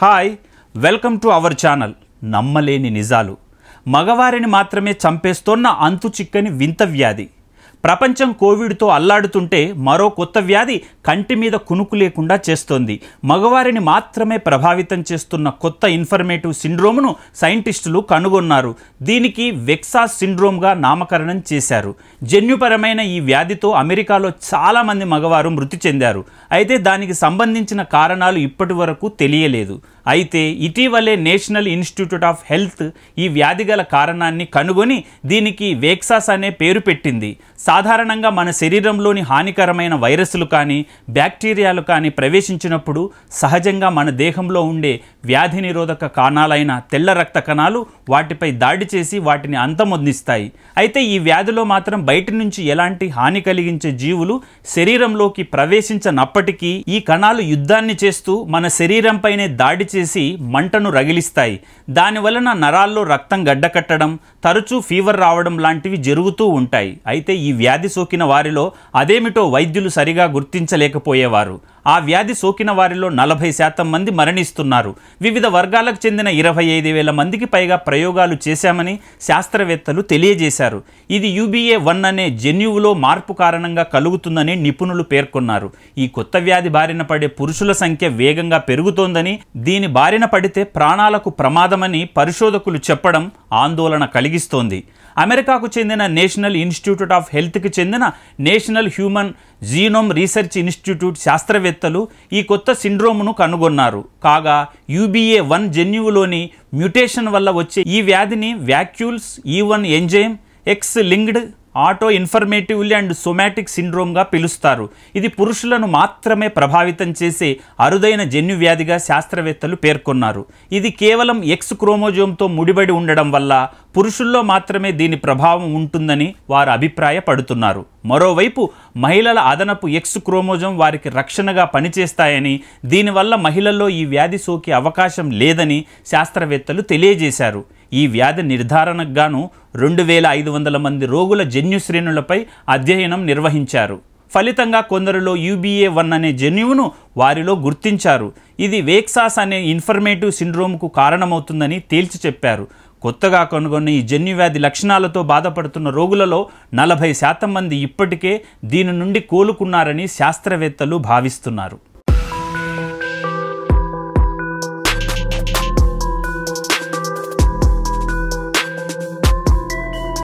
hi welcome to our channel నమ్మలేని నిజాలు మగవారిని మాత్రమే చంపేస్తోన్న అంతు చిక్కని వింత వ్యాధి ప్రపంచం కోవిడ్తో అల్లాడుతుంటే మరో కొత్త వ్యాధి కంటి మీద కునుకు లేకుండా చేస్తోంది మగవారిని మాత్రమే ప్రభావితం చేస్తున్న కొత్త ఇన్ఫర్మేటివ్ సిండ్రోమ్ను సైంటిస్టులు కనుగొన్నారు దీనికి వెక్సాస్ సిండ్రోమ్గా నామకరణం చేశారు జన్యుపరమైన ఈ వ్యాధితో అమెరికాలో చాలామంది మగవారు మృతి చెందారు అయితే దానికి సంబంధించిన కారణాలు ఇప్పటి తెలియలేదు అయితే ఇటీవలే నేషనల్ ఇన్స్టిట్యూట్ ఆఫ్ హెల్త్ ఈ వ్యాధి గల కారణాన్ని కనుగొని దీనికి వేక్సాస్ అనే పేరు పెట్టింది సాధారణంగా మన శరీరంలోని హానికరమైన వైరస్లు కానీ బ్యాక్టీరియాలు కానీ ప్రవేశించినప్పుడు సహజంగా మన దేహంలో ఉండే వ్యాధి నిరోధక కాణాలైన తెల్ల రక్త కణాలు వాటిపై దాడి చేసి వాటిని అంతమొందిస్తాయి అయితే ఈ వ్యాధిలో మాత్రం బయట నుంచి ఎలాంటి హాని కలిగించే జీవులు శరీరంలోకి ప్రవేశించనప్పటికీ ఈ కణాలు యుద్ధాన్ని చేస్తూ మన శరీరంపైనే దాడి చేసి మంటను రగిలిస్తాయి దానివలన నరాల్లో రక్తం గడ్డకట్టడం తరచూ ఫీవర్ రావడం లాంటివి జరుగుతూ ఉంటాయి అయితే ఈ వ్యాధి సోకిన వారిలో అదేమిటో వైద్యులు సరిగా గుర్తించలేకపోయేవారు ఆ వ్యాధి సోకిన వారిలో నలభై శాతం మంది మరణిస్తున్నారు వివిధ వర్గాలకు చెందిన ఇరవై ఐదు వేల మందికి పైగా ప్రయోగాలు చేశామని శాస్త్రవేత్తలు తెలియజేశారు ఇది యూబీఏ వన్ అనే జన్యువులో మార్పు కారణంగా కలుగుతుందని నిపుణులు పేర్కొన్నారు ఈ కొత్త వ్యాధి బారిన పడే పురుషుల సంఖ్య వేగంగా పెరుగుతోందని దీని దీని బారిన పడితే ప్రాణాలకు ప్రమాదమని పరిశోధకులు చెప్పడం ఆందోళన కలిగిస్తోంది అమెరికాకు చెందిన నేషనల్ ఇన్స్టిట్యూట్ ఆఫ్ హెల్త్కి చెందిన national human genome research institute శాస్త్రవేత్తలు ఈ కొత్త సిండ్రోమ్ను కనుగొన్నారు కాగా యూబీఏ వన్ జన్యువులోని మ్యూటేషన్ వల్ల వచ్చే ఈ వ్యాధిని vacuoles E one enzyme X linked auto inflammatory and somatic సిండ్రోమ్గా పిలుస్తారు ఇది పురుషులను మాత్రమే ప్రభావితం చేసే అరుదైన జన్యు వ్యాధిగా శాస్త్రవేత్తలు పేర్కొన్నారు ఇది కేవలం ఎక్స్ క్రోమోజోమ్తో ముడిబడి ఉండడం వల్ల పురుషుల్లో మాత్రమే దీని ప్రభావం ఉంటుందని వారు అభిప్రాయపడుతున్నారు మరోవైపు మహిళల అదనపు ఎక్స్ క్రోమోజోమ్ వారికి రక్షణగా పనిచేస్తాయని దీనివల్ల మహిళల్లో ఈ వ్యాధి సోకే అవకాశం లేదని శాస్త్రవేత్తలు తెలియజేశారు ఈ వ్యాధి నిర్ధారణకు గాను రెండు వేల ఐదు వందల మంది రోగుల జన్యు శ్రేణులపై అధ్యయనం నిర్వహించారు ఫలితంగా కొందరిలో యూబీఏ వన్ అనే జన్యువును వారిలో గుర్తించారు ఇది వేక్సాస్ అనే ఇన్ఫర్మేటివ్ సిండ్రోమ్కు కారణమవుతుందని తేల్చి చెప్పారు కొత్తగా కనుగొన్న ఈ జన్యువ్యాధి లక్షణాలతో బాధపడుతున్న రోగులలో నలభై శాతం మంది ఇప్పటికే దీని నుండి కోలుకున్నారని శాస్త్రవేత్తలు భావిస్తున్నారు